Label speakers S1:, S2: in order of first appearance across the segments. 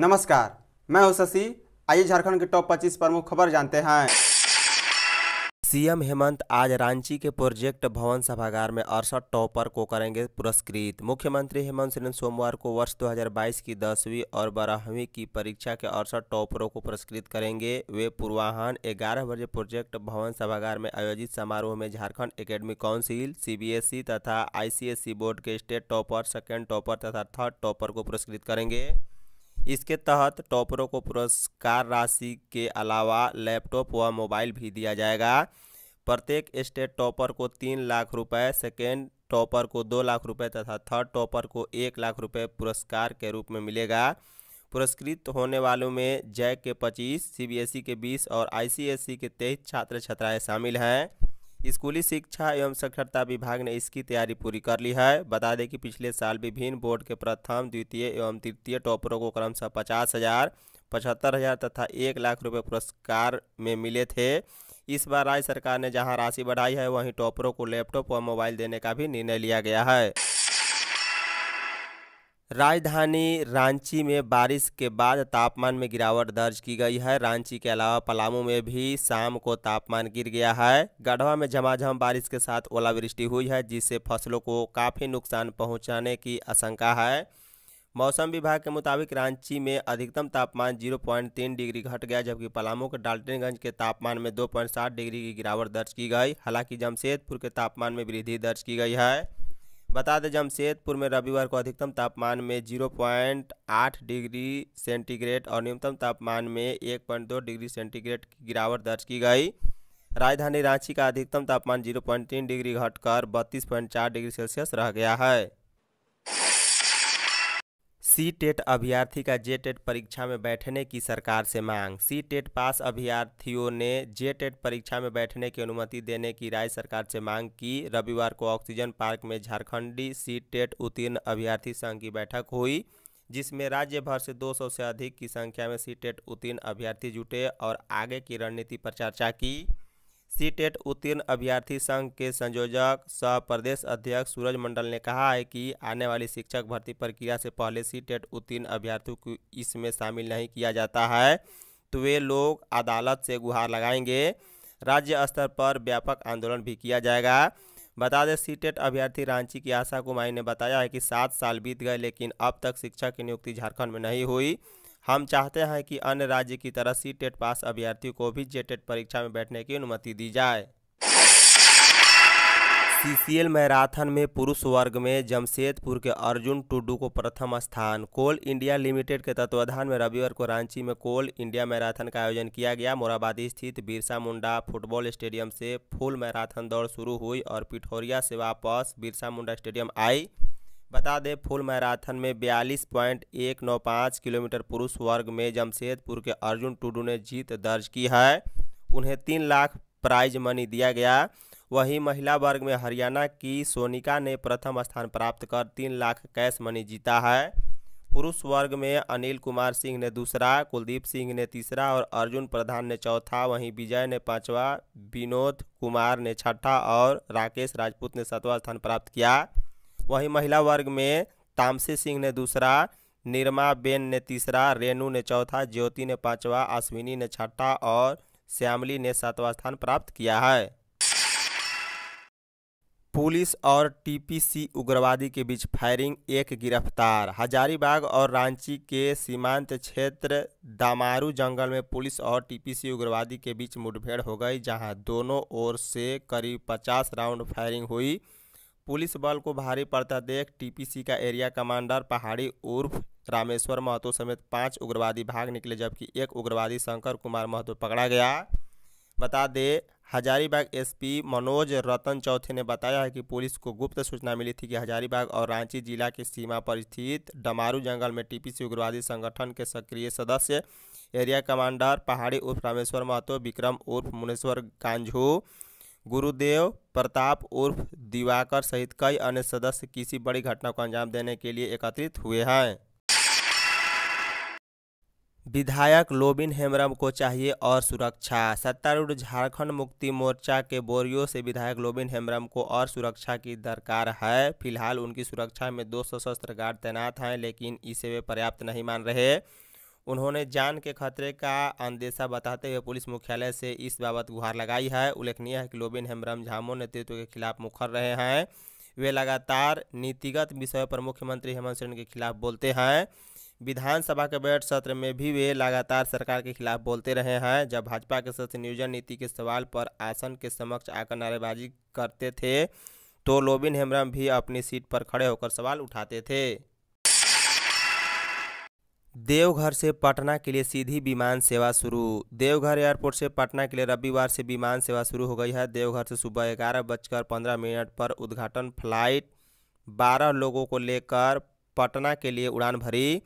S1: नमस्कार मैं हूं शशि आइए झारखंड के टॉप 25 प्रमुख खबर जानते हैं सीएम हेमंत आज रांची के प्रोजेक्ट भवन सभागार में अड़सठ टॉपर को करेंगे पुरस्कृत मुख्यमंत्री हेमंत सोरेन सोमवार को वर्ष 2022 की दसवीं और बारहवीं की परीक्षा के अड़सठ टॉपरों को पुरस्कृत करेंगे वे पूर्वाहन ग्यारह बजे प्रोजेक्ट भवन सभागार में आयोजित समारोह में झारखंड एकेडमी काउंसिल सी तथा आई बोर्ड के स्टेट टॉपर सेकेंड टॉपर तथा थर्ड टॉपर को पुरस्कृत करेंगे इसके तहत टॉपरों को पुरस्कार राशि के अलावा लैपटॉप व मोबाइल भी दिया जाएगा प्रत्येक स्टेट टॉपर को तीन लाख रुपए सेकेंड टॉपर को दो लाख रुपए तथा थर्ड टॉपर को एक लाख रुपए पुरस्कार के रूप में मिलेगा पुरस्कृत होने वालों में जैक के पच्चीस सीबीएसई के बीस और आईसीएसई के तेईस छात्र छात्राएँ शामिल हैं स्कूली शिक्षा एवं साक्षरता विभाग ने इसकी तैयारी पूरी कर ली है बता दें कि पिछले साल विभिन्न बोर्ड के प्रथम द्वितीय एवं तृतीय टॉपरों को क्रमशः पचास हज़ार पचहत्तर हज़ार तथा एक लाख रुपए पुरस्कार में मिले थे इस बार राज्य सरकार ने जहां राशि बढ़ाई है वहीं टॉपरों को लैपटॉप और मोबाइल देने का भी निर्णय लिया गया है राजधानी रांची में बारिश के बाद तापमान में गिरावट दर्ज की गई है रांची के अलावा पलामू में भी शाम को तापमान गिर गया है गढ़वा में झमाझम बारिश के साथ ओलावृष्टि हुई है जिससे फसलों को काफ़ी नुकसान पहुंचाने की आशंका है मौसम विभाग के मुताबिक रांची में अधिकतम तापमान 0.3 डिग्री घट गया जबकि पलामू के डाल्टनगंज के तापमान में दो डिग्री की गिरावट दर्ज की गई हालांकि जमशेदपुर के तापमान में वृद्धि दर्ज की गई है बता दें जमशेदपुर में रविवार को अधिकतम तापमान में 0.8 डिग्री सेंटीग्रेड और न्यूनतम तापमान में 1.2 डिग्री सेंटीग्रेड की गिरावट दर्ज की गई राजधानी रांची का अधिकतम तापमान 0.3 डिग्री घटकर 32.4 डिग्री सेल्सियस रह गया है सी टेट अभ्यर्थी का जे टेट परीक्षा में बैठने की सरकार से मांग सी टेट पास अभ्यर्थियों ने जे टेट परीक्षा में बैठने की अनुमति देने की राज्य सरकार से मांग की रविवार को ऑक्सीजन पार्क में झारखंडी सी टेट उत्तीर्ण अभ्यर्थी संघ की बैठक हुई जिसमें राज्य भर से 200 से अधिक की संख्या में सी टेट उत्तीर्ण अभ्यर्थी जुटे और आगे की रणनीति पर चर्चा की सी टेट e उत्तीर्ण अभ्यर्थी संघ के संयोजक सह प्रदेश अध्यक्ष सूरज मंडल ने कहा है कि आने वाली शिक्षक भर्ती प्रक्रिया से पहले सी टेट e उत्तीर्ण अभ्यर्थियों को इसमें शामिल नहीं किया जाता है तो वे लोग अदालत से गुहार लगाएंगे राज्य स्तर पर व्यापक आंदोलन भी किया जाएगा बता दें सी टेट e अभ्यर्थी रांची की आशा कुमारी ने बताया है कि सात साल बीत गए लेकिन अब तक शिक्षक की नियुक्ति झारखंड में नहीं हुई हम चाहते हैं कि अन्य राज्य की तरह सी टेट e पास अभ्यर्थियों को भी जेटेट e परीक्षा में बैठने की अनुमति दी जाए सीसीएल मैराथन में पुरुष वर्ग में जमशेदपुर के अर्जुन टुडू को प्रथम स्थान कोल इंडिया लिमिटेड के तत्वाधान में रविवार को रांची में कोल इंडिया मैराथन का आयोजन किया गया मोराबादी स्थित बिरसा मुंडा फुटबॉल स्टेडियम से फुल मैराथन दौड़ शुरू हुई और पिठोरिया से वापस बिरसा मुंडा स्टेडियम आई बता दें फुल मैराथन में बयालीस पॉइंट एक नौ पाँच किलोमीटर पुरुष वर्ग में जमशेदपुर के अर्जुन टुडू ने जीत दर्ज की है उन्हें तीन लाख प्राइज मनी दिया गया वहीं महिला वर्ग में हरियाणा की सोनिका ने प्रथम स्थान प्राप्त कर तीन लाख कैश मनी जीता है पुरुष वर्ग में अनिल कुमार सिंह ने दूसरा कुलदीप सिंह ने तीसरा और अर्जुन प्रधान ने चौथा वहीं विजय ने पांचवा विनोद कुमार ने छठा और राकेश राजपूत ने सातवां स्थान प्राप्त किया वहीं महिला वर्ग में तामसी सिंह ने दूसरा निर्मा बेन ने तीसरा रेणु ने चौथा ज्योति ने पांचवा अश्विनी ने छठा और श्यामली ने सातवां स्थान प्राप्त किया है पुलिस और टीपीसी उग्रवादी के बीच फायरिंग एक गिरफ्तार हजारीबाग और रांची के सीमांत क्षेत्र दामारू जंगल में पुलिस और टीपीसी उग्रवादी के बीच मुठभेड़ हो गई जहां दोनों ओर से करीब 50 राउंड फायरिंग हुई पुलिस बल को भारी पड़ता देख टीपीसी का एरिया कमांडर पहाड़ी उर्फ रामेश्वर महतो समेत पांच उग्रवादी भाग निकले जबकि एक उग्रवादी शंकर कुमार महतो पकड़ा गया बता दे हजारीबाग एसपी मनोज रतन चौथे ने बताया है कि पुलिस को गुप्त सूचना मिली थी कि हजारीबाग और रांची जिला की सीमा पर स्थित डमारू जंगल में टीपीसी उग्रवादी संगठन के सक्रिय सदस्य एरिया कमांडर पहाड़ी उर्फ रामेश्वर महतो विक्रम उर्फ मुनेश्वर कांझू गुरुदेव प्रताप उर्फ दिवाकर सहित कई अन्य सदस्य किसी बड़ी घटना को अंजाम देने के लिए एकत्रित हुए हैं विधायक लोबिन हेम्ब्रम को चाहिए और सुरक्षा सत्तारूढ़ झारखंड मुक्ति मोर्चा के बोरियो से विधायक लोबिन हेम्ब्रम को और सुरक्षा की दरकार है फिलहाल उनकी सुरक्षा में दो सशस्त्र गार्ड तैनात हैं लेकिन इसे वे पर्याप्त नहीं मान रहे उन्होंने जान के खतरे का अंदेशा बताते हुए पुलिस मुख्यालय से इस बाबत गुहार लगाई है उल्लेखनीय है कि लोबिन हेमराम झामो नेतृत्व के खिलाफ मुखर रहे हैं वे लगातार नीतिगत विषयों पर मुख्यमंत्री हेमंत सोरेन के खिलाफ बोलते हैं विधानसभा के बजट सत्र में भी वे लगातार सरकार के खिलाफ बोलते रहे हैं जब भाजपा के सदस्य नियोजन नीति के सवाल पर आसन के समक्ष आकर नारेबाजी करते थे तो लोबिन हेम्ब्रम भी अपनी सीट पर खड़े होकर सवाल उठाते थे देवघर से पटना के लिए सीधी विमान सेवा शुरू देवघर एयरपोर्ट से पटना के लिए रविवार से विमान सेवा शुरू हो गई है देवघर से सुबह ग्यारह बजकर पंद्रह मिनट पर उद्घाटन फ्लाइट बारह लोगों को लेकर पटना के लिए उड़ान भरी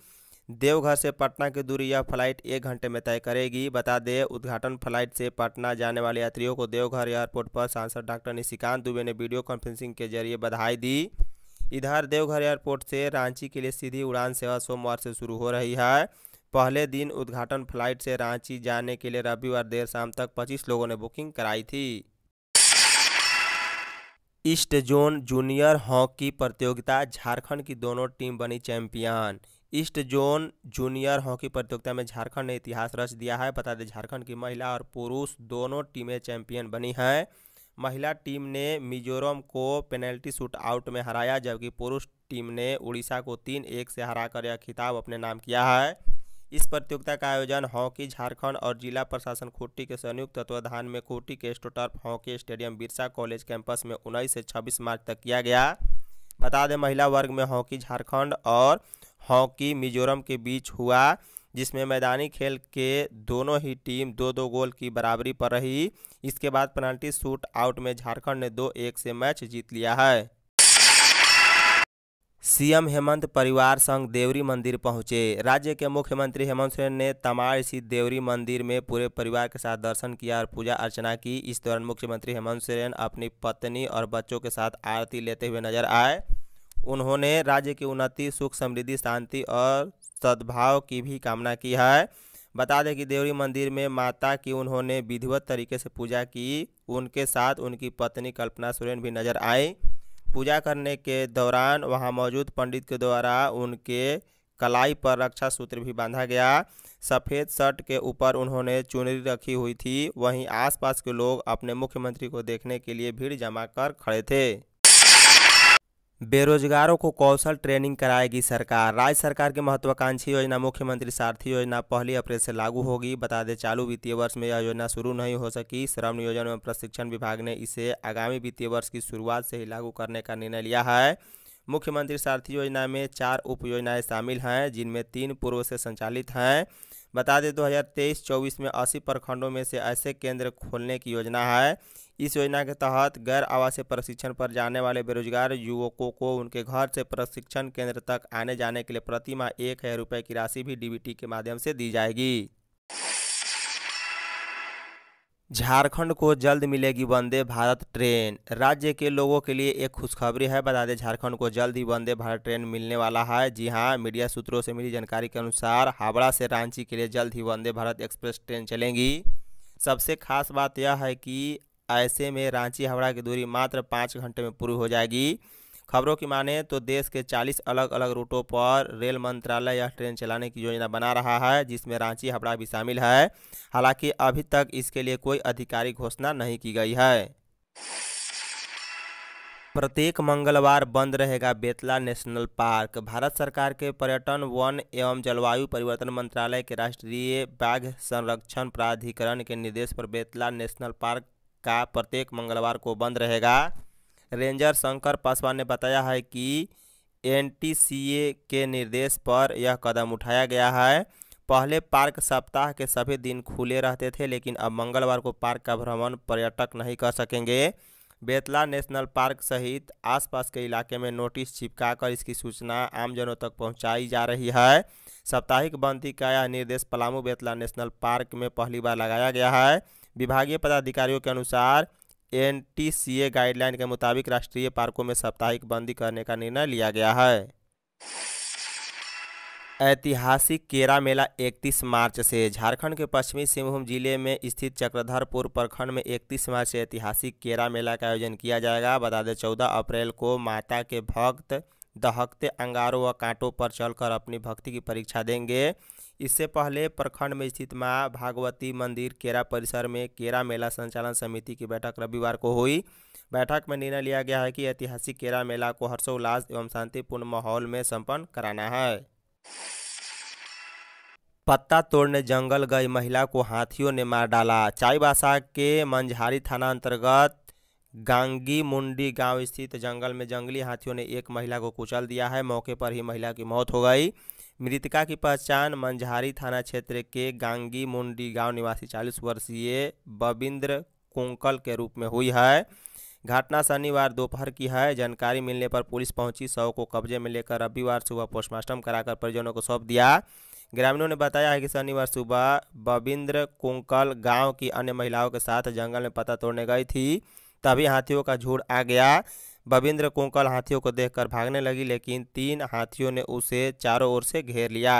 S1: देवघर से पटना की दूरी यह फ्लाइट एक घंटे में तय करेगी बता दें उद्घाटन फ्लाइट से पटना जाने वाले यात्रियों को देवघर एयरपोर्ट पर सांसद डॉक्टर निशिकांत दुबे ने वीडियो कॉन्फ्रेंसिंग के जरिए बधाई दी इधर देवघर एयरपोर्ट से रांची के लिए सीधी उड़ान सेवा सोमवार से शुरू हो रही है पहले दिन उद्घाटन फ्लाइट से रांची जाने के लिए रविवार देर शाम तक 25 लोगों ने बुकिंग कराई थी ईस्ट जोन जूनियर हॉकी प्रतियोगिता झारखंड की दोनों टीम बनी champion east zone junior hockey प्रतियोगिता में झारखंड ने इतिहास रच दिया है बता दें झारखंड की महिला और पुरुष दोनों टीमें चैंपियन बनी हैं महिला टीम ने मिजोरम को पेनल्टी शूट आउट में हराया जबकि पुरुष टीम ने उड़ीसा को तीन एक से हराकर यह खिताब अपने नाम किया है इस प्रतियोगिता का आयोजन हॉकी झारखंड और जिला प्रशासन खूटी के संयुक्त तत्वाधान में खूटी के astroturf hockey stadium Birsa college campus में उन्नीस से छब्बीस मार्च तक किया गया बता दें महिला वर्ग में हॉकी झारखंड और हॉकी मिजोरम के बीच हुआ जिसमें मैदानी खेल के दोनों ही टीम दो दो गोल की बराबरी पर रही इसके बाद पेनाल्टी शूट आउट में झारखंड ने दो एक से मैच जीत लिया है सीएम हेमंत परिवार संघ देवरी मंदिर पहुंचे राज्य के मुख्यमंत्री हेमंत सोरेन ने तमाड़ स्थित देवरी मंदिर में पूरे परिवार के साथ दर्शन किया और पूजा अर्चना की इस दौरान मुख्यमंत्री हेमंत सोरेन अपनी पत्नी और बच्चों के साथ आरती लेते हुए नजर आए उन्होंने राज्य की उन्नति सुख समृद्धि शांति और सद्भाव की भी कामना की है बता दें कि देवरी मंदिर में माता की उन्होंने विधिवत तरीके से पूजा की उनके साथ उनकी पत्नी कल्पना सुरेन भी नजर आई पूजा करने के दौरान वहां मौजूद पंडित के द्वारा उनके कलाई पर रक्षा सूत्र भी बांधा गया सफ़ेद शर्ट के ऊपर उन्होंने चुनरी रखी हुई थी वहीं आसपास के लोग अपने मुख्यमंत्री को देखने के लिए भीड़ जमा कर खड़े थे बेरोजगारों को कौशल ट्रेनिंग कराएगी सरकार राज्य सरकार की महत्वाकांक्षी योजना मुख्यमंत्री सारथी योजना पहली अप्रैल से लागू होगी बता दें चालू वित्तीय वर्ष में यह योजना शुरू नहीं हो सकी श्रम नियोजन एवं प्रशिक्षण विभाग ने इसे आगामी वित्तीय वर्ष की शुरुआत से ही लागू करने का निर्णय लिया है मुख्यमंत्री सारथी योजना में चार उप योजनाएँ शामिल हैं जिनमें तीन पूर्व से संचालित हैं बता दें दो हज़ार में अस्सी प्रखंडों में से ऐसे केंद्र खोलने की योजना है इस योजना के तहत गैर आवासीय प्रशिक्षण पर जाने वाले बेरोजगार युवकों को उनके घर से प्रशिक्षण केंद्र तक आने जाने के लिए प्रति माह एक हज़ार रुपये की राशि भी डीबीटी के माध्यम से दी जाएगी झारखंड को जल्द मिलेगी वंदे भारत ट्रेन राज्य के लोगों के लिए एक खुशखबरी है बता दें झारखंड को जल्द ही वंदे भारत ट्रेन मिलने वाला है जी हां मीडिया सूत्रों से मिली जानकारी के अनुसार हावड़ा से रांची के लिए जल्द ही वंदे भारत एक्सप्रेस ट्रेन चलेंगी सबसे खास बात यह है कि ऐसे में रांची हावड़ा की दूरी मात्र पाँच घंटे में पूरी हो जाएगी खबरों की माने तो देश के 40 अलग अलग रूटों पर रेल मंत्रालय यह ट्रेन चलाने की योजना बना रहा है जिसमें रांची हावड़ा भी शामिल है हालांकि अभी तक इसके लिए कोई आधिकारिक घोषणा नहीं की गई है प्रत्येक मंगलवार बंद रहेगा बेतला नेशनल पार्क भारत सरकार के पर्यटन वन एवं जलवायु परिवर्तन मंत्रालय के राष्ट्रीय बाघ संरक्षण प्राधिकरण के निर्देश पर बेतला नेशनल पार्क का प्रत्येक मंगलवार को बंद रहेगा रेंजर शंकर पासवान ने बताया है कि एनटीसीए के निर्देश पर यह कदम उठाया गया है पहले पार्क सप्ताह के सभी दिन खुले रहते थे लेकिन अब मंगलवार को पार्क का भ्रमण पर्यटक नहीं कर सकेंगे बेतला नेशनल पार्क सहित आसपास के इलाके में नोटिस चिपकाकर इसकी सूचना आमजनों तक पहुंचाई जा रही है साप्ताहिक बंदी का यह निर्देश पलामू बेतला नेशनल पार्क में पहली बार लगाया गया है विभागीय पदाधिकारियों के अनुसार एन गाइडलाइन के मुताबिक राष्ट्रीय पार्कों में साप्ताहिक बंदी करने का निर्णय लिया गया है ऐतिहासिक केरा मेला 31 मार्च से झारखंड के पश्चिमी सिंहभूम जिले में स्थित चक्रधरपुर प्रखंड में 31 मार्च से ऐतिहासिक केरा मेला का आयोजन किया जाएगा बता दें चौदह अप्रैल को माता के भक्त दहकते अंगारों व कांटों पर चलकर अपनी भक्ति की परीक्षा देंगे इससे पहले प्रखंड में स्थित माँ भागवती मंदिर केरा परिसर में केरा मेला संचालन समिति की बैठक रविवार को हुई बैठक में निर्णय लिया गया है कि ऐतिहासिक केरा मेला को हर्षोल्लास एवं शांतिपूर्ण माहौल में संपन्न कराना है पत्ता तोड़ने जंगल गई महिला को हाथियों ने मार डाला चाईबासा के मंझारी थाना अंतर्गत गांगी मुंडी गांव स्थित जंगल में जंगली हाथियों ने एक महिला को कुचल दिया है मौके पर ही महिला की मौत हो गई मृतका की पहचान मंझारी थाना क्षेत्र के गांगी मुंडी गांव निवासी 40 वर्षीय बबिंद्र कोंकल के रूप में हुई है घटना शनिवार दोपहर की है जानकारी मिलने पर पुलिस पहुंची शव को कब्जे में लेकर रविवार सुबह पोस्टमार्टम कराकर परिजनों को सौंप दिया ग्रामीणों ने बताया है कि शनिवार सुबह बबिंद्र कोंकल गांव की अन्य महिलाओं के साथ जंगल में पता तोड़ने गई थी तभी हाथियों का झूठ आ गया बबिंद्र कुंकल हाथियों को देखकर भागने लगी लेकिन तीन हाथियों ने उसे चारों ओर से घेर लिया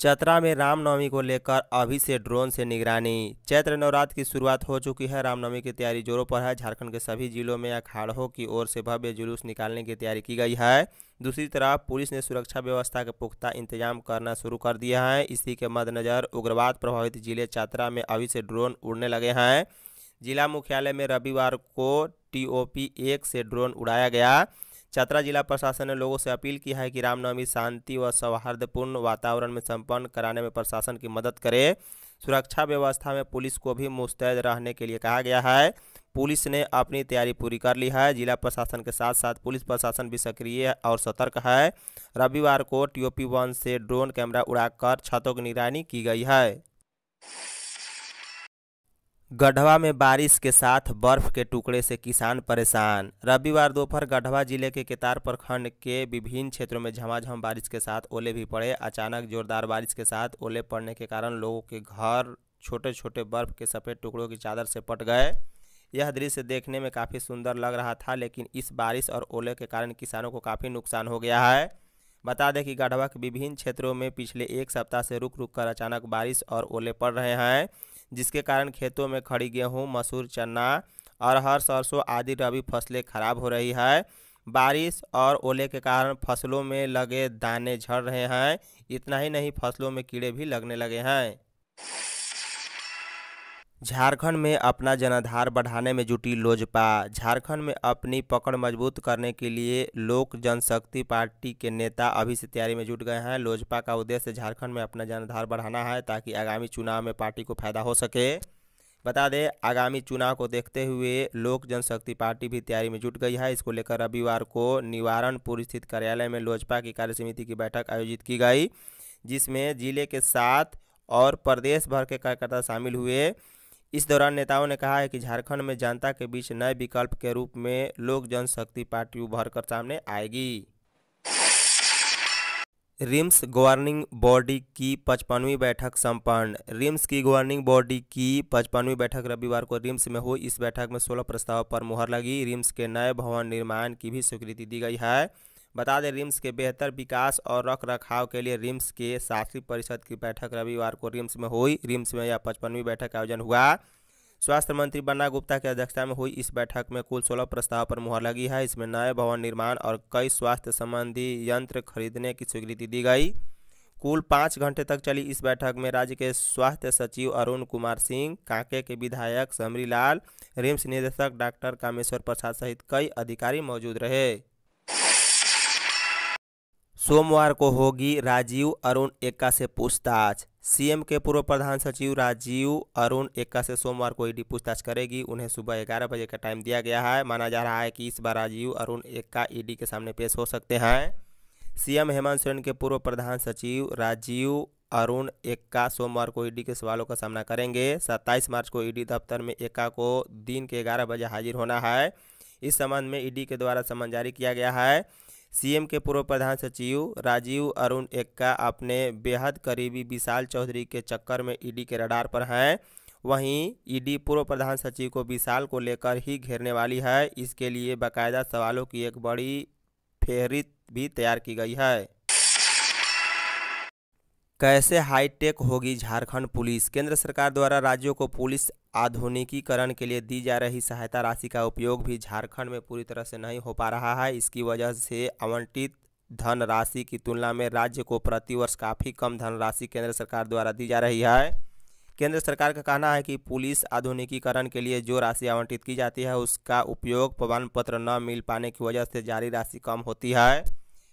S1: चतरा में रामनवमी को लेकर अभी से ड्रोन से निगरानी चैत्र नवरात्र की शुरुआत हो चुकी है रामनवमी की तैयारी जोरों पर है झारखंड के सभी जिलों में अखाड़ों की ओर से भव्य जुलूस निकालने की तैयारी की गई है दूसरी तरफ पुलिस ने सुरक्षा व्यवस्था के पुख्ता इंतजाम करना शुरू कर दिया है इसी के मद्देनज़र उग्रवाद प्रभावित जिले चतरा में अभी से ड्रोन उड़ने लगे हैं जिला मुख्यालय में रविवार को टीओपी एक से ड्रोन उड़ाया गया चतरा जिला प्रशासन ने लोगों से अपील की है कि रामनवमी शांति व सौहार्दपूर्ण वातावरण में संपन्न कराने में प्रशासन की मदद करे सुरक्षा व्यवस्था में पुलिस को भी मुस्तैद रहने के लिए कहा गया है पुलिस ने अपनी तैयारी पूरी कर ली है जिला प्रशासन के साथ साथ पुलिस प्रशासन भी सक्रिय और सतर्क है रविवार को टीओपी वन से ड्रोन कैमरा उड़ाकर छतों की निगरानी की गई है गढ़वा में बारिश के साथ बर्फ के टुकड़े से किसान परेशान रविवार दोपहर गढ़वा जिले के केतार प्रखंड के विभिन्न क्षेत्रों में झमाझम बारिश के साथ ओले भी पड़े अचानक जोरदार बारिश के साथ ओले पड़ने के कारण लोगों के घर छोटे छोटे बर्फ के सफ़ेद टुकड़ों की चादर से पट गए यह दृश्य देखने में काफ़ी सुंदर लग रहा था लेकिन इस बारिश और ओले के कारण किसानों को काफ़ी नुकसान हो गया है बता दें कि गढ़वा के विभिन्न क्षेत्रों में पिछले एक सप्ताह से रुक रुक कर अचानक बारिश और ओले पड़ रहे हैं जिसके कारण खेतों में खड़ी गेहूँ मसूर चना अरहर सरसों आदि रबी फसलें खराब हो रही है बारिश और ओले के कारण फसलों में लगे दाने झड़ रहे हैं इतना ही नहीं फसलों में कीड़े भी लगने लगे हैं झारखंड में अपना जनाधार बढ़ाने में जुटी लोजपा झारखंड में अपनी पकड़ मजबूत करने के लिए लोक जनशक्ति पार्टी के नेता अभी से तैयारी में जुट गए हैं लोजपा का उद्देश्य झारखंड में अपना जनाधार बढ़ाना है ताकि आगामी चुनाव में पार्टी को फायदा हो सके बता दें आगामी चुनाव को देखते हुए लोक जनशक्ति पार्टी भी तैयारी में जुट गई है इसको लेकर रविवार को निवारणपुर स्थित कार्यालय में लोजपा की कार्य समिति की बैठक आयोजित की गई जिसमें जिले के साथ और प्रदेश भर के कार्यकर्ता शामिल हुए इस दौरान नेताओं ने कहा है कि झारखंड में जनता के बीच नए विकल्प के रूप में लोक जनशक्ति पार्टी उभर कर सामने आएगी रिम्स गवर्निंग बॉडी की पचपनवीं बैठक संपन्न रिम्स की गवर्निंग बॉडी की पचपनवीं बैठक रविवार को रिम्स में हुई इस बैठक में सोलह प्रस्ताव पर मुहर लगी रिम्स के नए भवन निर्माण की भी स्वीकृति दी गई है बता दें रिम्स के बेहतर विकास और रख रखाव के लिए रिम्स के शासी परिषद की बैठक रविवार को रिम्स में हुई रिम्स में यह पचपनवीं बैठक का आयोजन हुआ स्वास्थ्य मंत्री बन्ना गुप्ता की अध्यक्षता में हुई इस बैठक में कुल सोलह प्रस्ताव पर मुहर लगी है इसमें नए भवन निर्माण और कई स्वास्थ्य संबंधी यंत्र खरीदने की स्वीकृति दी गई कुल पाँच घंटे तक चली इस बैठक में राज्य के स्वास्थ्य सचिव अरुण कुमार सिंह कांके के विधायक समरी लाल रिम्स निदेशक डॉक्टर कामेश्वर प्रसाद सहित कई अधिकारी मौजूद रहे सोमवार को होगी राजीव अरुण एक्का से पूछताछ सीएम के पूर्व प्रधान सचिव राजीव अरुण एक्का से सोमवार को ईडी पूछताछ करेगी उन्हें सुबह ग्यारह बजे का टाइम दिया गया है माना जा रहा है कि इस बार राजीव अरुण एक्का ईडी के सामने पेश हो सकते हैं सीएम हेमंत सोरेन के पूर्व प्रधान सचिव राजीव अरुण एक्का सोमवार को ईडी के सवालों का सामना करेंगे 27 मार्च को ईडी दफ्तर में एक्का को दिन के 11 बजे हाजिर होना है इस संबंध में ईडी के द्वारा समन जारी किया गया है सीएम के पूर्व प्रधान सचिव राजीव अरुण एक्का अपने बेहद करीबी विशाल चौधरी के चक्कर में ईडी के रडार पर हैं वहीं ईडी पूर्व प्रधान सचिव को विशाल को लेकर ही घेरने वाली है इसके लिए बाकायदा सवालों की एक बड़ी फेहरिस्त भी तैयार की गई है कैसे हाईटेक होगी झारखंड पुलिस केंद्र सरकार द्वारा राज्यों को पुलिस आधुनिकीकरण के लिए दी जा रही सहायता राशि का उपयोग भी झारखंड में पूरी तरह से नहीं हो पा रहा है इसकी वजह से आवंटित धन राशि की तुलना में राज्य को प्रतिवर्ष काफ़ी कम धनराशि केंद्र सरकार द्वारा दी जा रही है केंद्र सरकार का कहना है कि पुलिस आधुनिकीकरण के लिए जो राशि आवंटित की जाती है उसका उपयोग प्रमाण पत्र न मिल पाने की वजह से जारी राशि कम होती है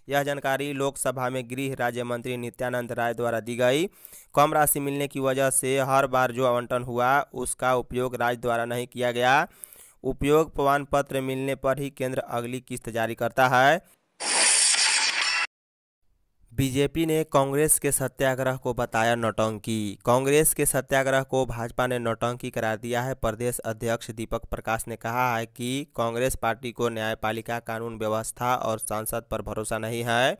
S1: यह जानकारी लोकसभा में गृह राज्य मंत्री नित्यानंद राय द्वारा दी गई कम राशि मिलने की वजह से हर बार जो आवंटन हुआ उसका उपयोग राज्य द्वारा नहीं किया गया उपयोग प्रमाण पत्र मिलने पर ही केंद्र अगली किस्त जारी करता है बीजेपी ने कांग्रेस के सत्याग्रह को बताया नौटंकी कांग्रेस के सत्याग्रह को भाजपा ने नौटंकी करार दिया है प्रदेश अध्यक्ष दीपक प्रकाश ने कहा है कि कांग्रेस पार्टी को न्यायपालिका कानून व्यवस्था और संसद पर भरोसा नहीं है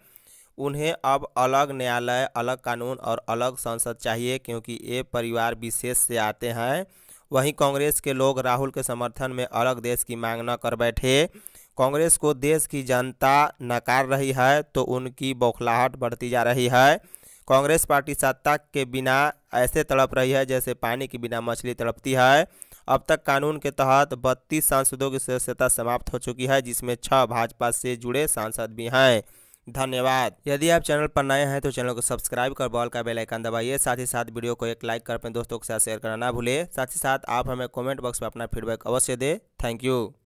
S1: उन्हें अब अलग न्यायालय अलग कानून और अलग संसद चाहिए क्योंकि ये परिवार विशेष से आते हैं वहीं कांग्रेस के लोग राहुल के समर्थन में अलग देश की मांग न कर बैठे कांग्रेस को देश की जनता नकार रही है तो उनकी बौखलाहट बढ़ती जा रही है कांग्रेस पार्टी सत्ता के बिना ऐसे तड़प रही है जैसे पानी के बिना मछली तड़पती है अब तक कानून के तहत बत्तीस सांसदों की सदस्यता समाप्त हो चुकी है जिसमें छह भाजपा से जुड़े सांसद भी हैं धन्यवाद यदि आप चैनल पर नए हैं तो चैनल को सब्सक्राइब कर बॉल का बेल आइकन दबाइए साथ ही साथ वीडियो को एक लाइक कर अपने दोस्तों के साथ शेयर करना ना भूले साथ ही साथ आप हमें कमेंट बॉक्स में अपना फीडबैक अवश्य दें थैंक यू